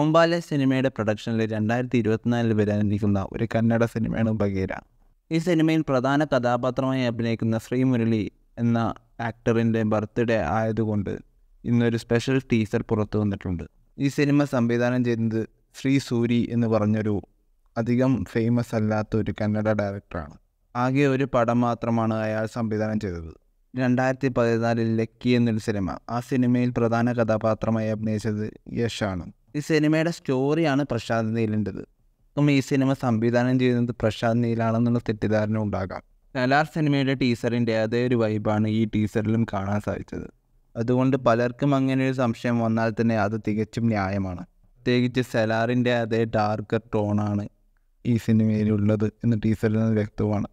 ഓംബാലെ സിനിമയുടെ പ്രൊഡക്ഷനിൽ രണ്ടായിരത്തി ഇരുപത്തിനാലിൽ വരാനിരിക്കുന്ന ഒരു കന്നഡ സിനിമയാണ് ബഗീര ഈ സിനിമയിൽ പ്രധാന കഥാപാത്രമായി അഭിനയിക്കുന്ന ശ്രീ മുരളി എന്ന ആക്ടറിൻ്റെ ബർത്ത്ഡേ ആയതുകൊണ്ട് ഇന്നൊരു സ്പെഷ്യൽ ടീസർ പുറത്തു വന്നിട്ടുണ്ട് ഈ സിനിമ സംവിധാനം ചെയ്യുന്നത് ശ്രീ സൂരി എന്ന് പറഞ്ഞൊരു അധികം ഫേമസ് അല്ലാത്ത ഒരു കന്നഡ ഡയറക്ടറാണ് ആകെ ഒരു പടം മാത്രമാണ് അയാൾ സംവിധാനം ചെയ്തത് രണ്ടായിരത്തി പതിനാലിൽ ലക്കി എന്നൊരു സിനിമ ആ സിനിമയിൽ പ്രധാന കഥാപാത്രമായി അഭിനയിച്ചത് യശാണ് ഈ സിനിമയുടെ സ്റ്റോറിയാണ് പ്രശാന്ത് നീലിൻ്റെത് അപ്പം ഈ സിനിമ സംവിധാനം ചെയ്യുന്നത് പ്രശാന്ത് നീലാണെന്നുള്ള തെറ്റിദ്ധാരണ ഉണ്ടാകാം നെലാർ സിനിമയുടെ ടീസറിൻ്റെ അതേ ഒരു വൈബാണ് ഈ ടീസറിലും കാണാൻ സാധിച്ചത് അതുകൊണ്ട് പലർക്കും അങ്ങനെ ഒരു സംശയം വന്നാൽ തന്നെ അത് തികച്ചും ന്യായമാണ് പ്രത്യേകിച്ച് സെലാറിൻ്റെ അതേ ഡാർക്കർ ടോണാണ് ഈ സിനിമയിലുള്ളത് എന്ന് ടീസറിൽ നിന്ന് വ്യക്തമാണ്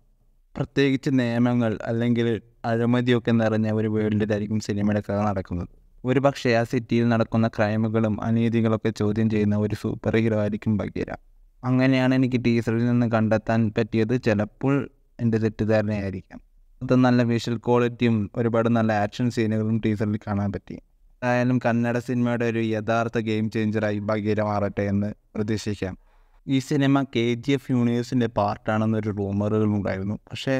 പ്രത്യേകിച്ച് നിയമങ്ങൾ അല്ലെങ്കിൽ അഴിമതിയൊക്കെ നിറഞ്ഞ ഒരു വേൾഡിലായിരിക്കും സിനിമയുടെ കഥ നടക്കുന്നത് ഒരുപക്ഷെ ആ സിറ്റിയിൽ നടക്കുന്ന ക്രൈമുകളും അനീതികളൊക്കെ ചോദ്യം ചെയ്യുന്ന ഒരു സൂപ്പർ ഹീറോ ആയിരിക്കും ഭഗീര അങ്ങനെയാണ് എനിക്ക് ടീസറിൽ നിന്ന് കണ്ടെത്താൻ പറ്റിയത് ചിലപ്പോൾ എൻ്റെ തെറ്റിദ്ധാരണയായിരിക്കാം അത് നല്ല വിഷ്വൽ ക്വാളിറ്റിയും ഒരുപാട് നല്ല ആക്ഷൻ സീനുകളും ടീസറിൽ കാണാൻ പറ്റി എന്തായാലും കന്നഡ സിനിമയുടെ ഒരു യഥാർത്ഥ ഗെയിം ചേഞ്ചറായി ഭഗീര മാറട്ടെ എന്ന് പ്രതീക്ഷിക്കാം ഈ സിനിമ കെ ജി എഫ് യൂണിവേഴ്സിൻ്റെ പാർട്ടാണെന്നൊരു റൂമറുകളുണ്ടായിരുന്നു പക്ഷേ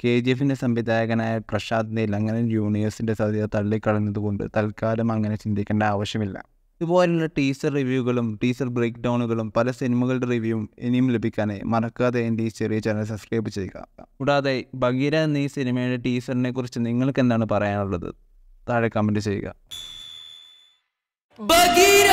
കെ ജി എഫിൻ്റെ സംവിധായകനായ പ്രശാന്ത് നീൽ അങ്ങനെ യൂണിവേഴ്സിൻ്റെ സാധ്യത തള്ളിക്കളഞ്ഞതുകൊണ്ട് തൽക്കാലം അങ്ങനെ ചിന്തിക്കേണ്ട ആവശ്യമില്ല ഇതുപോലുള്ള ടീസർ റിവ്യൂകളും ടീസർ ബ്രേക്ക് ഡൗണുകളും പല സിനിമകളുടെ റിവ്യൂവും ഇനിയും ലഭിക്കാനേ മറക്കാതെ എൻ്റെ ഈ ചെറിയ ചാനൽ സബ്സ്ക്രൈബ് ചെയ്യുക കൂടാതെ ബഗീര എന്നീ സിനിമയുടെ ടീസറിനെ കുറിച്ച് നിങ്ങൾക്ക് എന്താണ് പറയാനുള്ളത് താഴെ കമൻറ്റ് ചെയ്യുക ബഗീര